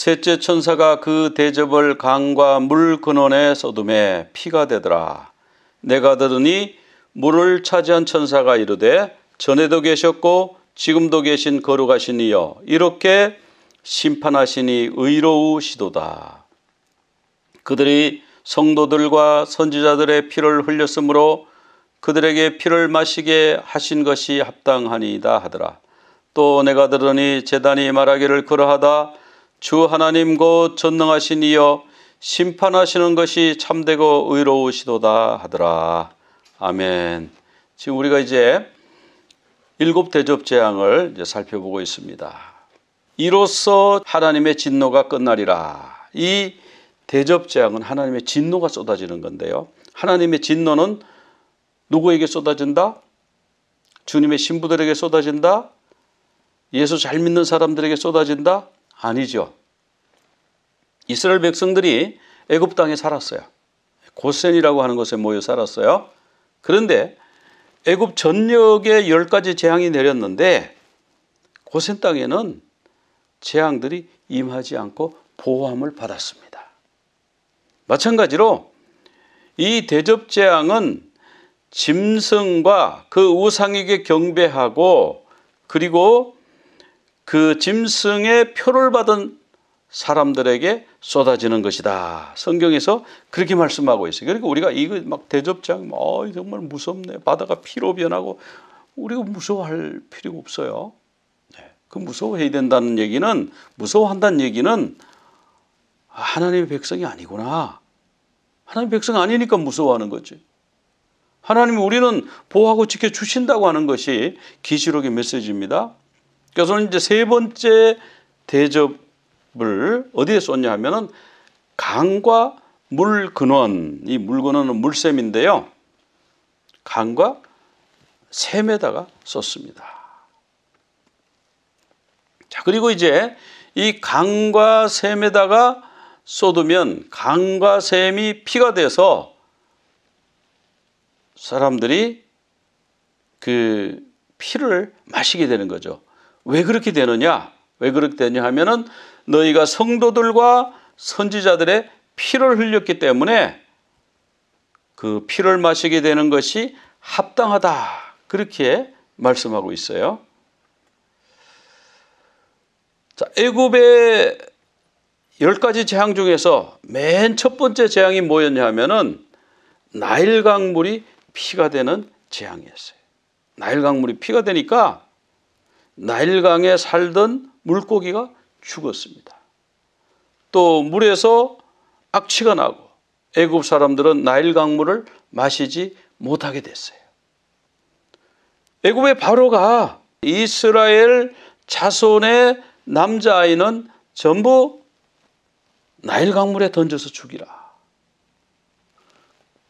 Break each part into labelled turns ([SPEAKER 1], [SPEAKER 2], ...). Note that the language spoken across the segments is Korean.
[SPEAKER 1] 셋째 천사가 그 대접을 강과 물 근원에 쏟음에 피가 되더라. 내가 들으니 물을 차지한 천사가 이르되 전에도 계셨고 지금도 계신 거룩하신 이여 이렇게 심판하시니 의로우시도다. 그들이 성도들과 선지자들의 피를 흘렸으므로 그들에게 피를 마시게 하신 것이 합당하니이다 하더라. 또 내가 들으니 재단이 말하기를 그러하다 주 하나님 곧 전능하신 이여 심판하시는 것이 참되고 의로우시도다 하더라. 아멘. 지금 우리가 이제 일곱 대접 재앙을 이제 살펴보고 있습니다. 이로써 하나님의 진노가 끝나리라. 이 대접 재앙은 하나님의 진노가 쏟아지는 건데요. 하나님의 진노는 누구에게 쏟아진다? 주님의 신부들에게 쏟아진다? 예수 잘 믿는 사람들에게 쏟아진다? 아니죠. 이스라엘 백성들이 애굽 땅에 살았어요. 고센이라고 하는 곳에 모여 살았어요. 그런데 애굽 전역에 열 가지 재앙이 내렸는데 고센 땅에는 재앙들이 임하지 않고 보호함을 받았습니다. 마찬가지로 이 대접 재앙은 짐승과 그 우상에게 경배하고 그리고 그 짐승의 표를 받은 사람들에게 쏟아지는 것이다. 성경에서 그렇게 말씀하고 있어요. 그러니까 우리가 이거 막 대접장, 어, 정말 무섭네. 바다가 피로 변하고 우리가 무서워할 필요가 없어요. 네. 그 무서워해야 된다는 얘기는 무서워한다는 얘기는 하나님의 백성이 아니구나. 하나님 백성 아니니까 무서워하는 거지. 하나님 우리는 보호하고 지켜 주신다고 하는 것이 기시록의 메시지입니다. 그래서 는 이제 세 번째 대접을 어디에 쏟냐 하면은 강과 물 근원, 이 물 근원은 물샘인데요. 강과 샘에다가 썼습니다. 자, 그리고 이제 이 강과 샘에다가 쏟으면 강과 샘이 피가 돼서 사람들이 그 피를 마시게 되는 거죠. 왜 그렇게 되느냐? 왜 그렇게 되냐 하면은 너희가 성도들과 선지자들의 피를 흘렸기 때문에 그 피를 마시게 되는 것이 합당하다. 그렇게 말씀하고 있어요. 자, 애굽의 열 가지 재앙 중에서 맨 첫 번째 재앙이 뭐였냐 하면은 나일 강물이 피가 되는 재앙이었어요. 나일 강물이 피가 되니까 나일강에 살던 물고기가 죽었습니다. 또 물에서 악취가 나고 애굽 사람들은 나일강 물을 마시지 못하게 됐어요. 애굽의 바로가 이스라엘 자손의 남자아이는 전부 나일강 물에 던져서 죽이라.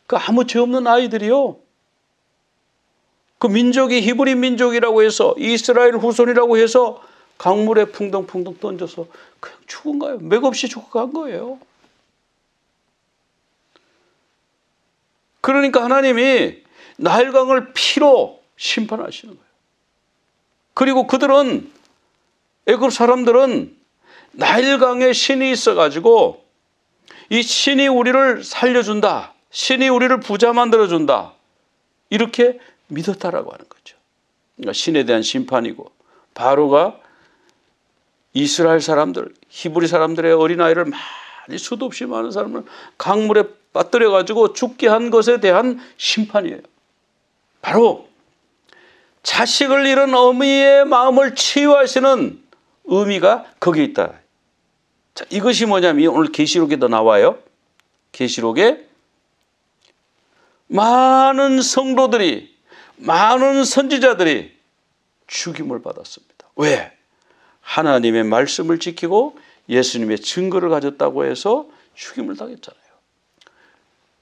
[SPEAKER 1] 그 아무 죄 없는 아이들이요. 그 민족이 히브리 민족이라고 해서 이스라엘 후손이라고 해서 강물에 풍덩풍덩 던져서 그냥 죽은 거예요. 맥없이 죽어간 거예요. 그러니까 하나님이 나일강을 피로 심판하시는 거예요. 그리고 그들은 애굽 사람들은 나일강에 신이 있어 가지고 이 신이 우리를 살려준다. 신이 우리를 부자 만들어 준다. 이렇게 믿었다라고 하는 거죠. 그러니까 신에 대한 심판이고 바로가 이스라엘 사람들, 히브리 사람들의 어린아이를 많이 수도 없이 많은 사람을 강물에 빠뜨려 가지고 죽게 한 것에 대한 심판이에요. 바로 자식을 잃은 어미의 마음을 치유하시는 의미가 거기에 있다. 자, 이것이 뭐냐면 오늘 계시록에도 나와요. 계시록에 많은 성도들이 많은 선지자들이 죽임을 받았습니다. 왜? 하나님의 말씀을 지키고 예수님의 증거를 가졌다고 해서 죽임을 당했잖아요.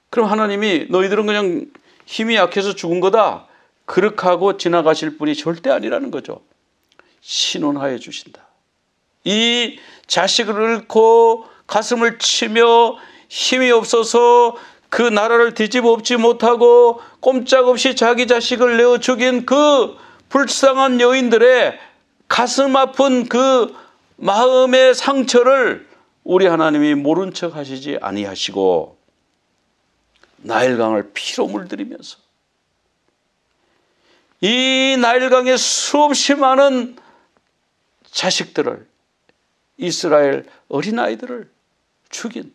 [SPEAKER 1] 그럼 하나님이 너희들은 그냥 힘이 약해서 죽은 거다. 그렇게 하고 지나가실 분이 절대 아니라는 거죠. 신원하여 주신다. 이 자식을 잃고 가슴을 치며 힘이 없어서 그 나라를 뒤집어 엎지 못하고 꼼짝없이 자기 자식을 내어 죽인 그 불쌍한 여인들의 가슴 아픈 그 마음의 상처를 우리 하나님이 모른 척 하시지 아니하시고 나일강을 피로 물들이면서 이나일강에 수없이 많은 자식들을 이스라엘 어린아이들을 죽인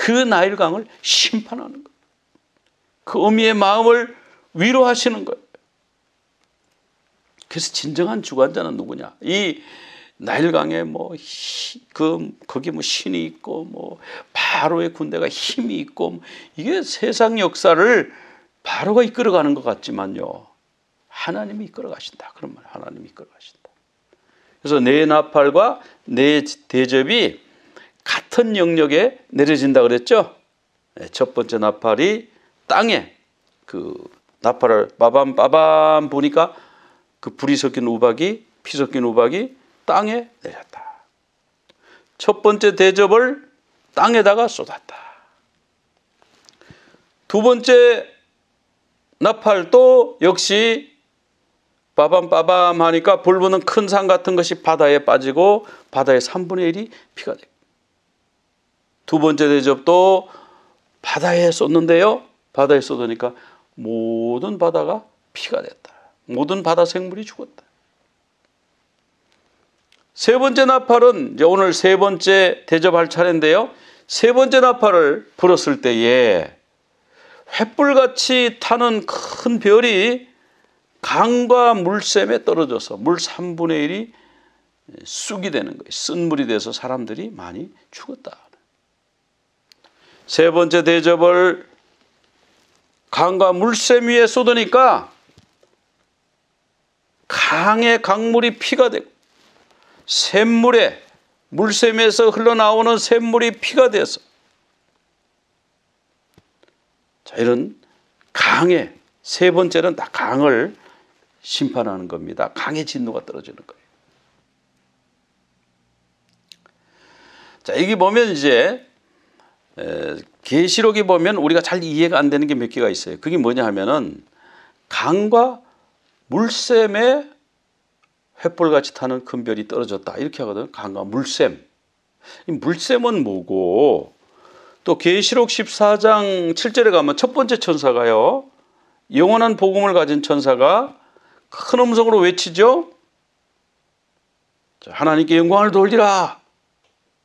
[SPEAKER 1] 그 나일강을 심판하는 거그 어미의 마음을 위로하시는 거예요. 그래서 진정한 주관자는 누구냐? 이 나일강에 뭐, 그, 거기 뭐 신이 있고, 뭐, 바로의 군대가 힘이 있고, 뭐 이게 세상 역사를 바로가 이끌어가는 것 같지만요. 하나님이 이끌어가신다. 그런 말, 하나님이 이끌어가신다. 그래서 내 나팔과 내 대접이 같은 영역에 내려진다 그랬죠? 네, 첫 번째 나팔이 땅에 그 나팔을 빠밤 빠밤 보니까 그 불이 섞인 우박이 피 섞인 우박이 땅에 내렸다. 첫 번째 대접을 땅에다가 쏟았다. 두 번째 나팔도 역시 빠밤빠밤 하니까 불부는 큰 산 같은 것이 바다에 빠지고 바다의 3분의 1이 피가 됐다. 두 번째 대접도 바다에 쏟는데요. 바다에 쏟으니까 모든 바다가 피가 됐다. 모든 바다 생물이 죽었다. 세 번째 나팔은 이제 오늘 세 번째 대접할 차례인데요. 세 번째 나팔을 불었을 때에 횃불같이 타는 큰 별이 강과 물샘에 떨어져서 물 3분의 1이 쑥이 되는 거예요. 쓴물이 돼서 사람들이 많이 죽었다. 세 번째 대접을 강과 물샘 위에 쏟으니까 강의 강물이 피가 되고 샘물에 물샘에서 흘러나오는 샘물이 피가 되어서자 이런 강의 세 번째는 다 강을 심판하는 겁니다. 강의 진노가 떨어지는 거예요. 자 여기 보면 이제 계시록에 보면 우리가 잘 이해가 안 되는 게 몇 개가 있어요. 그게 뭐냐 하면은 강과 물샘에 횃불같이 타는 큰 별이 떨어졌다 이렇게 하거든. 강과 물샘. 물샘은 뭐고 또 계시록 14장 7절에 가면 첫 번째 천사가요. 영원한 복음을 가진 천사가 큰 음성으로 외치죠. 하나님께 영광을 돌리라.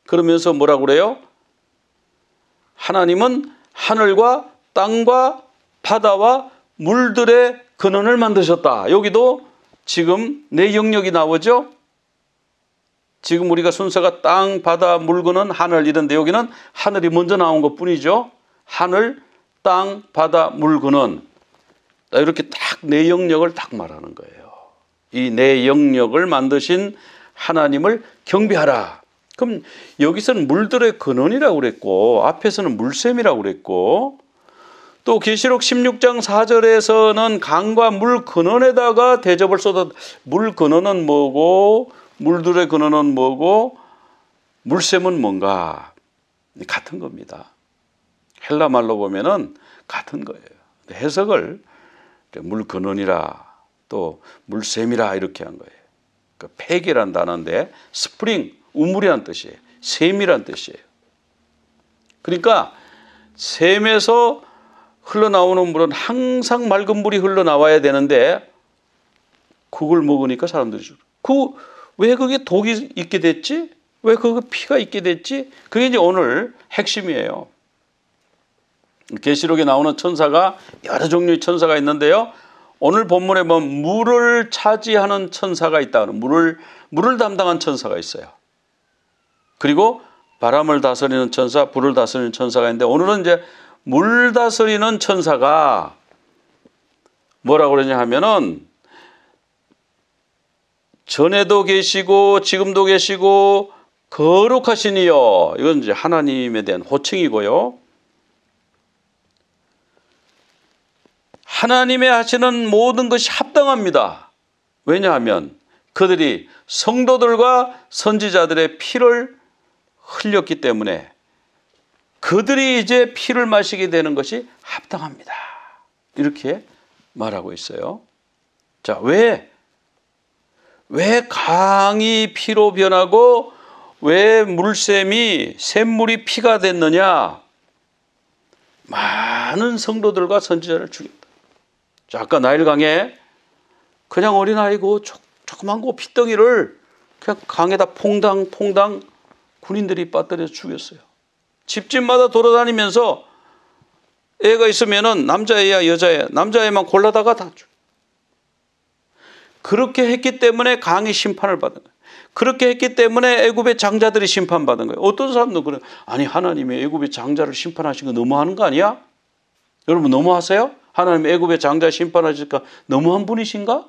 [SPEAKER 1] 그러면서 뭐라고 그래요? 하나님은 하늘과 땅과 바다와 물들의 근원을 만드셨다. 여기도 지금 내 영역이 나오죠? 지금 우리가 순서가 땅, 바다, 물, 근원, 하늘 이런데 여기는 하늘이 먼저 나온 것 뿐이죠. 하늘, 땅, 바다, 물, 근원. 이렇게 딱 내 영역을 딱 말하는 거예요. 이 내 영역을 만드신 하나님을 경배하라. 그럼 여기서는 물들의 근원이라고 그랬고 앞에서는 물샘이라고 그랬고 또 계시록 16장 4절에서는 강과 물 근원에다가 대접을 쏟아 물 근원은 뭐고 물들의 근원은 뭐고 물샘은 뭔가 같은 겁니다. 헬라 말로 보면은 같은 거예요. 해석을 물 근원이라 또 물샘이라 이렇게 한 거예요. 그 그러니까 팩이란 단어인데 스프링 우물이란 뜻이에요. 샘이란 뜻이에요. 그러니까 샘에서 흘러나오는 물은 항상 맑은 물이 흘러나와야 되는데 그걸 먹으니까 사람들이 죽어. 그왜 그게 독이 있게 됐지? 왜 그거 피가 있게 됐지? 그게 이제 오늘 핵심이에요. 계시록에 나오는 천사가 여러 종류의 천사가 있는데요. 오늘 본문에 보면 물을 차지하는 천사가 있다. 물을 물을 담당한 천사가 있어요. 그리고 바람을 다스리는 천사, 불을 다스리는 천사가 있는데 오늘은 이제 물 다스리는 천사가 뭐라고 그러냐 하면은 전에도 계시고 지금도 계시고 거룩하신 이요. 이건 이제 하나님에 대한 호칭이고요. 하나님의 하시는 모든 것이 합당합니다. 왜냐하면 그들이 성도들과 선지자들의 피를 흘렸기 때문에 그들이 이제 피를 마시게 되는 것이 합당합니다. 이렇게 말하고 있어요. 자, 왜? 왜 강이 피로 변하고 왜 물샘이 샘물이 피가 됐느냐? 많은 성도들과 선지자를 죽였다. 자, 아까 나일강에 그냥 어린아이고 조, 그만고 핏덩이를 그냥 강에다 퐁당퐁당 군인들이 빠뜨려 죽였어요. 집집마다 돌아다니면서 애가 있으면은 남자애야 여자애 남자애만 골라다가 다 죽. 그렇게 했기 때문에 강의 심판을 받은 거예요. 그렇게 했기 때문에 애굽의 장자들이 심판받은 거예요. 어떤 사람도 그래. 아니 하나님이 애굽의 장자를 심판하신 거 너무하는 거 아니야? 여러분 너무하세요? 하나님 애굽의 장자 심판하실까 너무한 분이신가?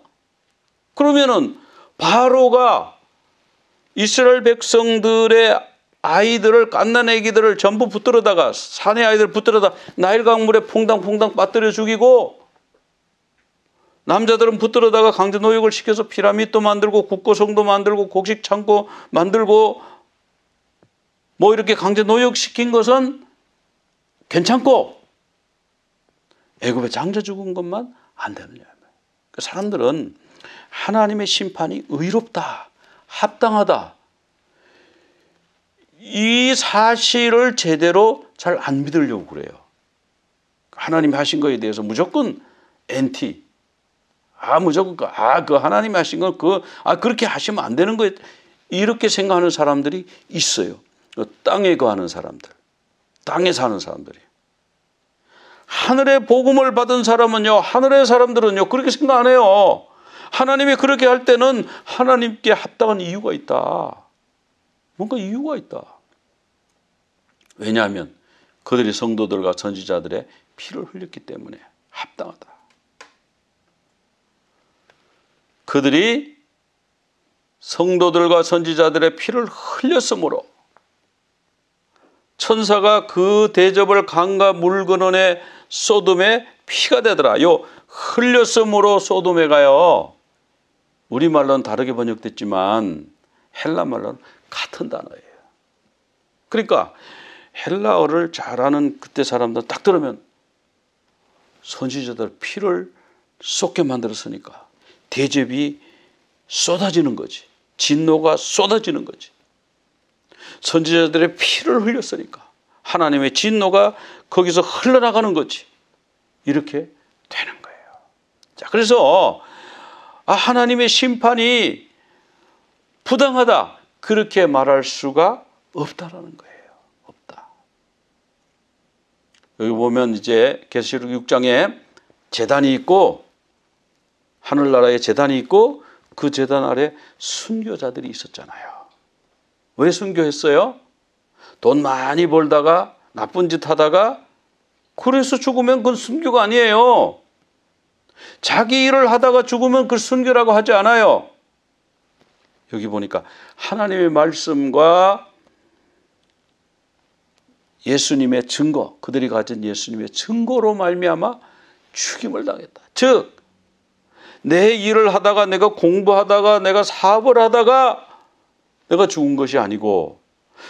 [SPEAKER 1] 그러면은 바로가 이스라엘 백성들의 아이들을 갓난 아기들을 전부 붙들어다가 산의 아이들 붙들어다 나일 강물에 퐁당퐁당 빠뜨려 죽이고 남자들은 붙들어다가 강제 노역을 시켜서 피라미도 만들고 국고성도 만들고 곡식 창고 만들고 뭐 이렇게 강제 노역시킨 것은 괜찮고 애굽에 장자 죽은 것만 안 되느냐. 그 그러니까 사람들은 하나님의 심판이 의롭다. 합당하다. 이 사실을 제대로 잘 안 믿으려고 그래요. 하나님 하신 거에 대해서 무조건 엔티. 아, 무조건, 그, 아, 그 하나님 하신 건 그, 아, 그렇게 하시면 안 되는 거예 이렇게 생각하는 사람들이 있어요. 그 땅에 거하는 사람들. 땅에 사는 사람들이. 하늘의 복음을 받은 사람은요, 하늘의 사람들은요, 그렇게 생각 안 해요. 하나님이 그렇게 할 때는 하나님께 합당한 이유가 있다. 뭔가 이유가 있다. 왜냐하면 그들이 성도들과 전지자들의 피를 흘렸기 때문에 합당하다. 그들이 성도들과 선지자들의 피를 흘렸으므로 천사가 그 대접을 강과 물건원의 소돔에 피가 되더라. 요 흘렸으므로 소돔에 가요. 우리말로는 다르게 번역됐지만 헬라말로는 같은 단어예요. 그러니까 헬라어를 잘하는 그때 사람들 딱 들으면 선지자들 피를 쏟게 만들었으니까 대접이 쏟아지는 거지. 진노가 쏟아지는 거지. 선지자들의 피를 흘렸으니까 하나님의 진노가 거기서 흘러나가는 거지. 이렇게 되는 거예요. 자, 그래서 아, 하나님의 심판이 부당하다. 그렇게 말할 수가 없다라는 거예요. 없다. 여기 보면 이제 계시록 6장에 재단이 있고 하늘나라에 재단이 있고 그 재단 아래 순교자들이 있었잖아요. 왜 순교했어요? 돈 많이 벌다가 나쁜 짓 하다가 그래서 죽으면 그건 순교가 아니에요. 자기 일을 하다가 죽으면 그 순교라고 하지 않아요. 여기 보니까 하나님의 말씀과 예수님의 증거, 그들이 가진 예수님의 증거로 말미암아 죽임을 당했다. 즉, 내 일을 하다가 내가 공부하다가 내가 사업을 하다가 내가 죽은 것이 아니고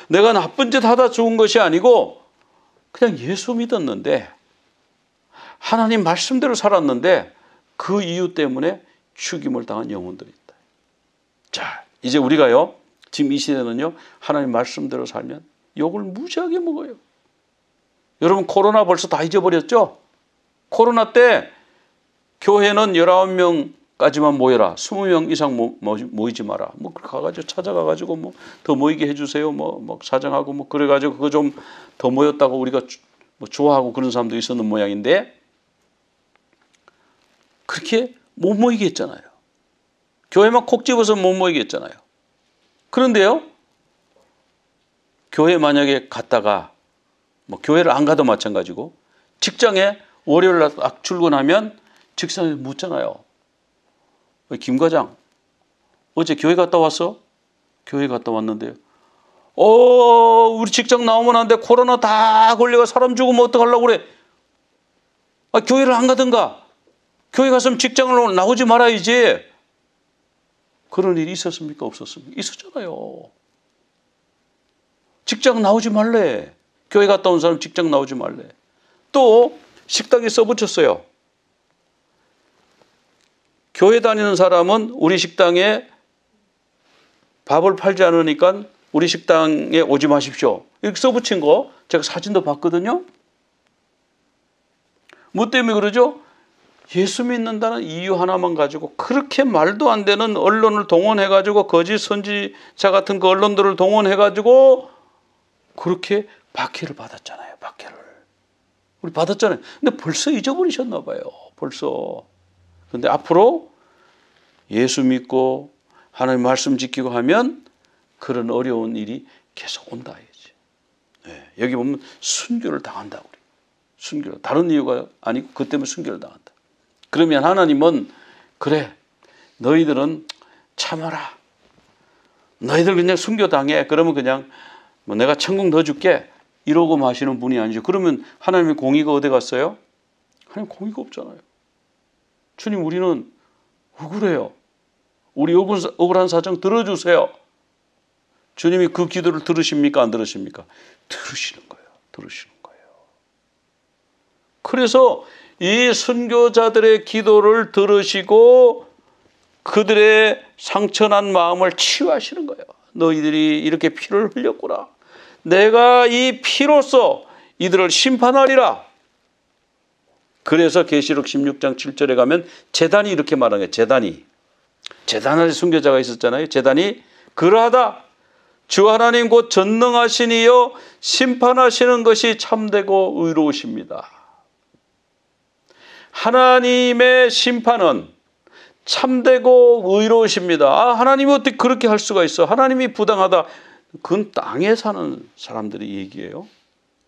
[SPEAKER 1] 내가 나쁜 짓 하다 죽은 것이 아니고 그냥 예수 믿었는데 하나님 말씀대로 살았는데 그 이유 때문에 죽임을 당한 영혼들이 있다. 자, 이제 우리가요. 지금 이 시대는요. 하나님 말씀대로 살면 욕을 무지하게 먹어요. 여러분 코로나 벌써 다 잊어버렸죠? 코로나 때 교회는 19명까지만 모여라. 20명 이상 모, 이지 마라. 뭐 가가지고 찾아가가지고 뭐 더 모이게 해주세요. 뭐막 뭐 사정하고 뭐 그래가지고 그거 좀 더 모였다고 우리가 뭐 좋아하고 그런 사람도 있었는 모양인데 그렇게 못모이겠잖아요 교회만 콕 집어서 못모이겠잖아요 그런데요. 교회 만약에 갔다가 뭐 교회를 안 가도 마찬가지고 직장에 월요일 날 출근하면 직장에 묻잖아요. 김 과장 어제 교회 갔다 왔어? 교회 갔다 왔는데요. 어 우리 직장 나오면 안 돼. 코로나 다 걸려가 사람 죽으면 어떡하려고 그래. 아, 교회를 안 가든가. 교회 갔으면 직장으로 나오지 말아야지. 그런 일이 있었습니까? 없었습니까? 있었잖아요. 직장 나오지 말래. 교회 갔다 온 사람 직장 나오지 말래. 또 식당에 써붙였어요. 교회 다니는 사람은 우리 식당에 밥을 팔지 않으니까 우리 식당에 오지 마십시오. 이렇게 써붙인 거 제가 사진도 봤거든요. 뭐 때문에 그러죠? 예수 믿는다는 이유 하나만 가지고 그렇게 말도 안 되는 언론을 동원해 가지고 거짓 선지자 같은 그 언론들을 동원해 가지고 그렇게 박해를 받았잖아요. 박해를. 우리 받았잖아요. 근데 벌써 잊어버리셨나 봐요. 벌써. 근데 앞으로 예수 믿고 하나님 말씀 지키고 하면 그런 어려운 일이 계속 온다 이지. 네. 예, 여기 보면 순교를 당한다 우리. 순교. 다른 이유가 아니고 그 때문에 순교를 당한다. 그러면 하나님은 그래 너희들은 참아라. 너희들 그냥 순교당해. 그러면 그냥 뭐 내가 천국 넣어 줄게. 이러고 마시는 뭐 분이 아니죠. 그러면 하나님의 공의가 어디 갔어요? 하나님 공의가 없잖아요. 주님 우리는 억울해요. 우리 억울한 사정 들어주세요. 주님이 그 기도를 들으십니까? 안 들으십니까? 들으시는 거예요. 들으시는 거예요. 그래서 이 순교자들의 기도를 들으시고 그들의 상처난 마음을 치유하시는 거예요. 너희들이 이렇게 피를 흘렸구나. 내가 이 피로써 이들을 심판하리라. 그래서 계시록 16장 7절에 가면 재단이 이렇게 말하는 거예요. 재단이. 재단 안에 순교자가 있었잖아요. 재단이 그러하다. 주 하나님 곧 전능하시니요 심판하시는 것이 참되고 의로우십니다. 하나님의 심판은 참되고 의로우십니다. 아, 하나님이 어떻게 그렇게 할 수가 있어? 하나님이 부당하다. 그건 땅에 사는 사람들이 얘기예요.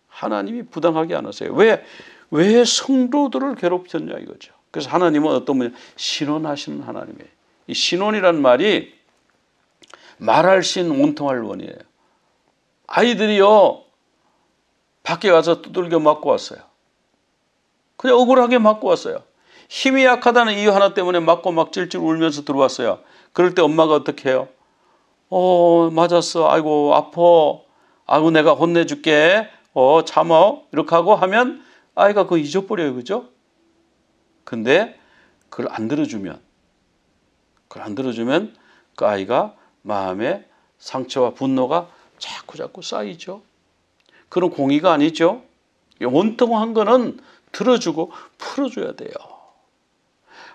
[SPEAKER 1] 하나님이 부당하게 안 하세요. 왜, 왜 성도들을 괴롭혔냐 이거죠. 그래서 하나님은 어떤 분이 신원하시는 하나님이에요. 이 신원이란 말이 말할 신 온통할 원이에요. 아이들이요, 밖에 가서 두들겨 맞고 왔어요. 그냥 억울하게 맞고 왔어요. 힘이 약하다는 이유 하나 때문에 맞고 막 찔찔 울면서 들어왔어요. 그럴 때 엄마가 어떻게 해요? 어, 맞았어. 아이고, 아퍼 아이고, 내가 혼내줄게. 어, 참어. 이렇게 하고 하면 아이가 그거 잊어버려요. 그죠? 근데 그걸 안 들어주면, 그걸 안 들어주면 그 아이가 마음에 상처와 분노가 자꾸 자꾸 쌓이죠. 그런 공의가 아니죠. 온통한 거는 들어주고 풀어줘야 돼요.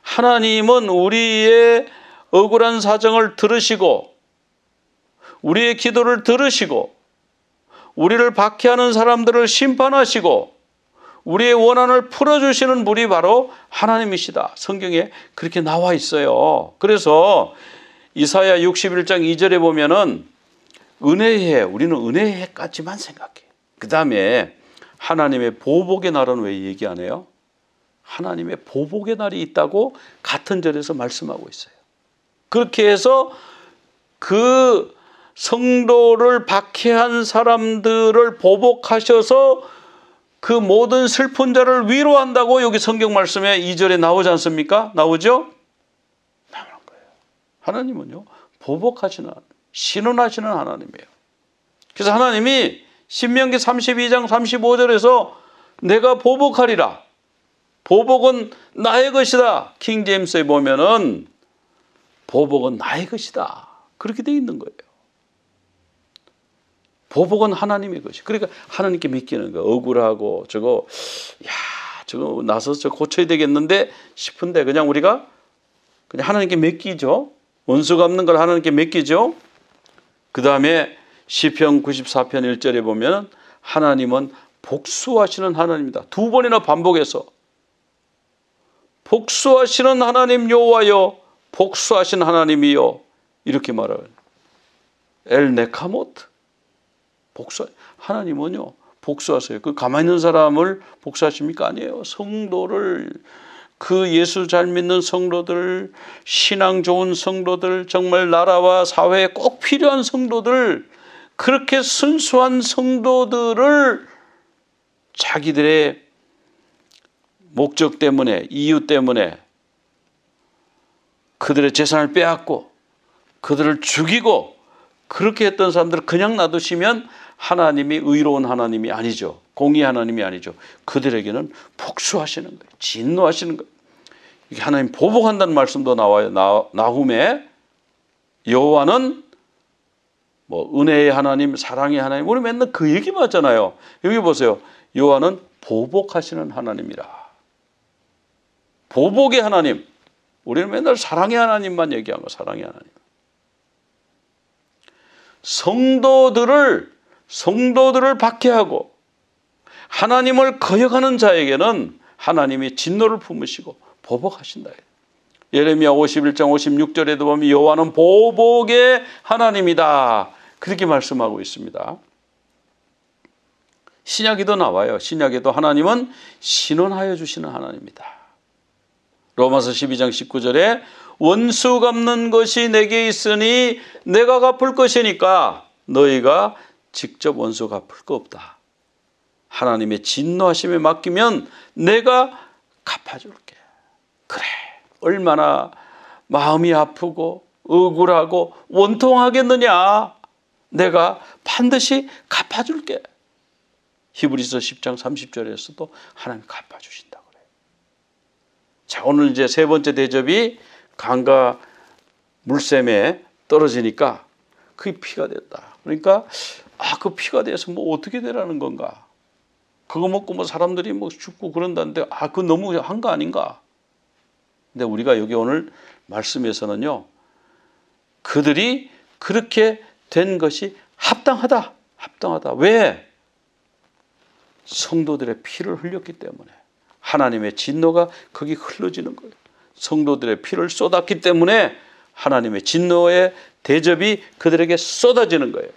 [SPEAKER 1] 하나님은 우리의 억울한 사정을 들으시고 우리의 기도를 들으시고 우리를 박해하는 사람들을 심판하시고 우리의 원한을 풀어주시는 분이 바로 하나님이시다. 성경에 그렇게 나와 있어요. 그래서 이사야 61장 2절에 보면은 은혜의 해, 우리는 은혜의 해까지만 생각해. 그 다음에 하나님의 보복의 날은 왜 얘기 안 해요? 하나님의 보복의 날이 있다고 같은 절에서 말씀하고 있어요. 그렇게 해서 그 성도를 박해한 사람들을 보복하셔서 그 모든 슬픈 자를 위로한다고 여기 성경 말씀에 2절에 나오지 않습니까? 나오죠? 나오는 거예요. 하나님은요, 보복하시는, 신원하시는 하나님이에요. 그래서 하나님이 신명기 32장 35절에서 내가 보복하리라. 보복은 나의 것이다. 킹제임스에 보면은 보복은 나의 것이다. 그렇게 돼 있는 거예요. 보복은 하나님의 것이. 그러니까 하나님께 믿기는 거. 억울하고 저거 야, 저거 나서서 저 고쳐야 되겠는데 싶은데 그냥 우리가 그냥 하나님께 맡기죠. 원수 갚는 걸 하나님께 맡기죠. 그다음에 시편 94편 1절에 보면 하나님은 복수하시는 하나님이다. 두 번이나 반복해서 복수하시는 하나님 여호와여 복수하신 하나님이요 이렇게 말을엘 네카모트 복수 하나님은요 복수하세요. 그 가만히 있는 사람을 복수하십니까? 아니에요. 성도를 그 예수 잘 믿는 성도들, 신앙 좋은 성도들, 정말 나라와 사회에 꼭 필요한 성도들 그렇게 순수한 성도들을 자기들의 목적 때문에, 이유 때문에 그들의 재산을 빼앗고 그들을 죽이고 그렇게 했던 사람들을 그냥 놔두시면 하나님이 의로운 하나님이 아니죠. 공의 하나님이 아니죠. 그들에게는 복수하시는 거예요. 진노하시는 거예요. 이게 하나님 보복한다는 말씀도 나와요. 나, 나훔의 여호와는 뭐 은혜의 하나님, 사랑의 하나님, 우리 맨날 그 얘기만 하잖아요. 여기 보세요. 요한은 보복하시는 하나님이라. 보복의 하나님. 우리는 맨날 사랑의 하나님만 얘기하고 사랑의 하나님. 성도들을 성도들을 박해하고 하나님을 거역하는 자에게는 하나님이 진노를 품으시고 보복하신다. 예레미야 51장 56절에도 보면 여호와는 보복의 하나님이다. 그렇게 말씀하고 있습니다. 신약에도 나와요. 신약에도 하나님은 신원하여 주시는 하나님입니다. 로마서 12장 19절에 원수 갚는 것이 내게 있으니 내가 갚을 것이니까 너희가 직접 원수 갚을 거 없다. 하나님의 진노하심에 맡기면 내가 갚아줄게. 그래. 얼마나 마음이 아프고 억울하고 원통하겠느냐. 내가 반드시 갚아줄게. 히브리서 10장 30절에서도 하나님 갚아주신다 그래요. 자, 오늘 이제 세 번째 대접이 강과 물샘에 떨어지니까 그 피가 됐다. 그러니까 아, 그 피가 돼서 뭐 어떻게 되라는 건가? 그거 먹고 뭐 사람들이 뭐 죽고 그런다는데 아, 그 너무 한 거 아닌가? 근데 우리가 여기 오늘 말씀에서는요. 그들이 그렇게 된 것이 합당하다. 합당하다. 왜? 성도들의 피를 흘렸기 때문에 하나님의 진노가 거기 흘러지는 거예요. 성도들의 피를 쏟았기 때문에 하나님의 진노의 대접이 그들에게 쏟아지는 거예요.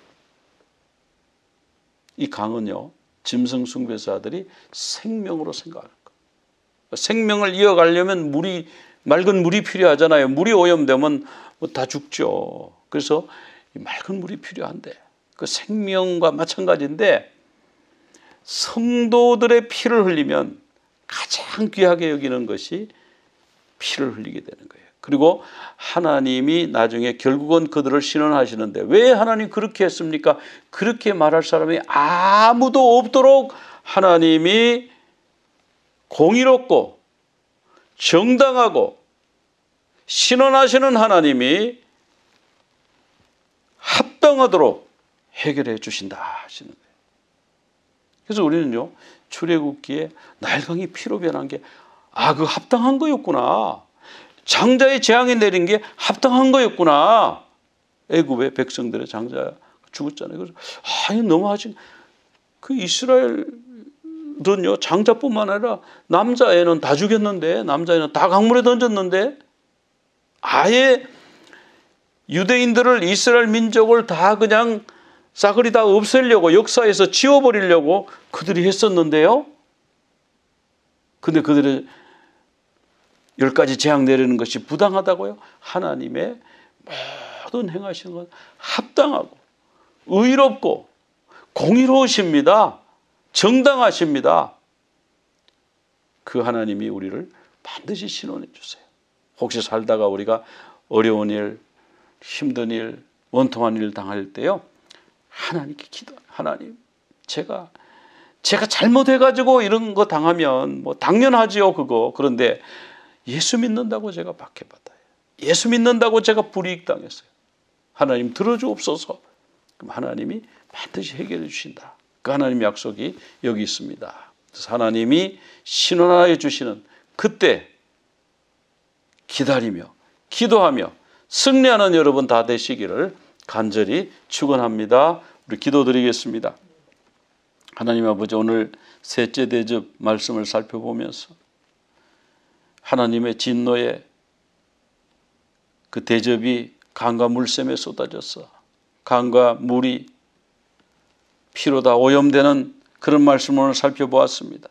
[SPEAKER 1] 이 강은요. 짐승 숭배사들이 생명으로 생각하는 거예요. 생명을 이어가려면 물이 맑은 물이 필요하잖아요. 물이 오염되면 뭐다 죽죠. 그래서 이 맑은 물이 필요한데 그 생명과 마찬가지인데 성도들의 피를 흘리면 가장 귀하게 여기는 것이 피를 흘리게 되는 거예요. 그리고 하나님이 나중에 결국은 그들을 신원하시는데 왜 하나님 그렇게 했습니까? 그렇게 말할 사람이 아무도 없도록 하나님이 공의롭고 정당하고 신원하시는 하나님이 합당하도록 해결해 주신다 하시는 거예요. 그래서 우리는요 출애굽기에 날강이 피로 변한 게아그 합당한 거였구나 장자의 재앙이 내린 게 합당한 거였구나 애굽의 백성들의 장자 죽었잖아요. 그래서 아니 너무 아직 그 이스라엘 는요 장자뿐만 아니라 남자애는 다 죽였는데 남자애는 다 강물에 던졌는데 아예 유대인들을 이스라엘 민족을 다 그냥 싸그리 다 없애려고 역사에서 지워버리려고 그들이 했었는데요. 근데 그들의 열 가지 재앙 내리는 것이 부당하다고요? 하나님의 모든 행하시는것 합당하고 의롭고 공의로우십니다. 정당하십니다. 그 하나님이 우리를 반드시 신원해 주세요. 혹시 살다가 우리가 어려운 일, 힘든 일, 원통한 일 당할 때요. 하나님께 기도. 하나님, 제가 제가 잘못해 가지고 이런 거 당하면 뭐 당연하지요, 그거. 그런데 예수 믿는다고 제가 박해받아요. 예수 믿는다고 제가 불이익 당했어요. 하나님 들어주옵소서. 그럼 하나님이 반드시 해결해 주신다. 그 하나님 약속이 여기 있습니다. 그래서 하나님이 신원하여 주시는 그때 기다리며 기도하며 승리하는 여러분 다 되시기를 간절히 축원합니다. 우리 기도드리겠습니다. 하나님 아버지 오늘 셋째 대접 말씀을 살펴보면서 하나님의 진노에 그 대접이 강과 물샘에 쏟아졌어. 강과 물이 피로 다 오염되는 그런 말씀을 살펴보았습니다.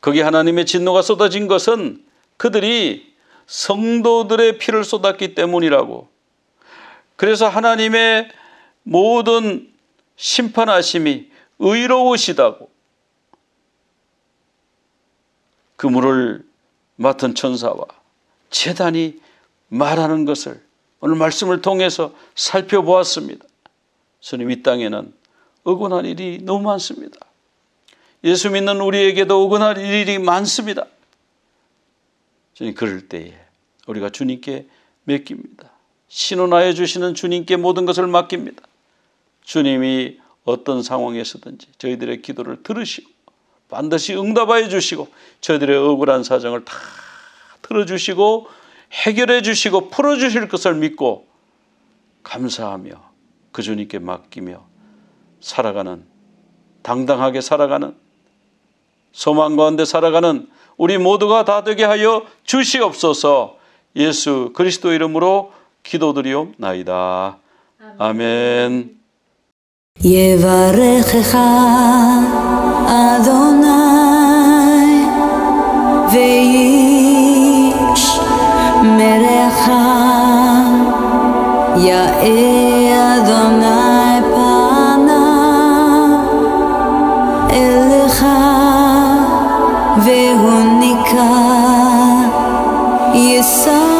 [SPEAKER 1] 거기 하나님의 진노가 쏟아진 것은 그들이 성도들의 피를 쏟았기 때문이라고. 그래서 하나님의 모든 심판하심이 의로우시다고. 그물을 맡은 천사와 재단이 말하는 것을 오늘 말씀을 통해서 살펴보았습니다. 주님 이 땅에는 억울한 일이 너무 많습니다. 예수 믿는 우리에게도 억울한 일이 많습니다. 그럴 때에 우리가 주님께 맡깁니다. 신원하여 주시는 주님께 모든 것을 맡깁니다. 주님이 어떤 상황에서든지 저희들의 기도를 들으시고 반드시 응답하여 주시고 저희들의 억울한 사정을 다 들어주시고 해결해 주시고 풀어 주실 것을 믿고 감사하며 그 주님께 맡기며 살아가는 당당하게 살아가는 소망 가운데 살아가는 우리 모두가 다 되게 하여 주시옵소서. 예수 그리스도 이름으로 기도드리옵나이다. 아멘.
[SPEAKER 2] 아도 메레하 야에 아도나 Verônica e essa